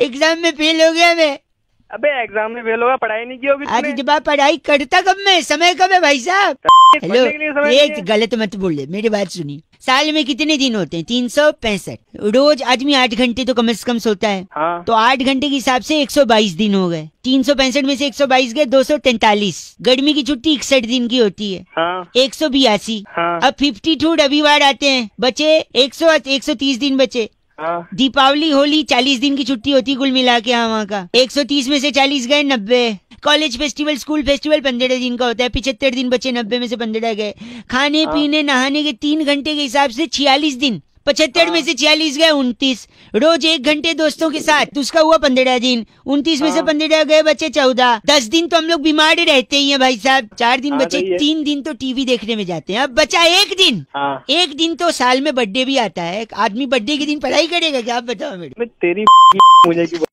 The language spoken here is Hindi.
एग्जाम में फेल हो गया मैं अबे एग्जाम में फेल होगा पढ़ाई नहीं की होगी अरे जब आप पढ़ाई करता कब मैं समय कब है भाई साहब हेलो तो एक गलत मत बोल रहे मेरी बात सुनिए साल में कितने दिन होते हैं तीन सौ पैंसठ रोज आदमी आठ घंटे तो कम से कम सोता है हाँ। तो आठ घंटे के हिसाब से एक सौ बाईस दिन हो गए तीन सौ पैंसठ में से एक सौ बाईस गए दो सौ तैतालीस गर्मी की छुट्टी इकसठ दिन की होती है हाँ। एक सौ बयासी हाँ। अब फिफ्टी टू रविवार आते हैं बचे एक सौ एक सौ तीस दिन बचे हाँ। दीपावली होली चालीस दिन की छुट्टी होती कुल मिला के यहाँ वहाँ का एक सौ तीस में से चालीस गए नब्बे कॉलेज फेस्टिवल स्कूल फेस्टिवल पंद्रह दिन का होता है पिछहत्तर दिन बचे नब्बे में से पंद्रह गए खाने हाँ। पीने नहाने के तीन घंटे के हिसाब से छियालीस दिन पचहत्तर हाँ। में से छियालीस गए उनतीस रोज एक घंटे दोस्तों के साथ तो उसका हुआ पंद्रह दिन उनतीस में से हाँ। पंद्रह गए बच्चे चौदह दस दिन तो हम लोग बीमार ही रहते ही हैं भाई साहब चार दिन हाँ, बच्चे तीन दिन तो टीवी देखने में जाते हैं अब बचा एक दिन एक दिन तो साल में बर्थडे भी आता है आदमी बर्थडे के दिन पढ़ाई करेगा क्या आप बताओ मेरे तेरी मुझे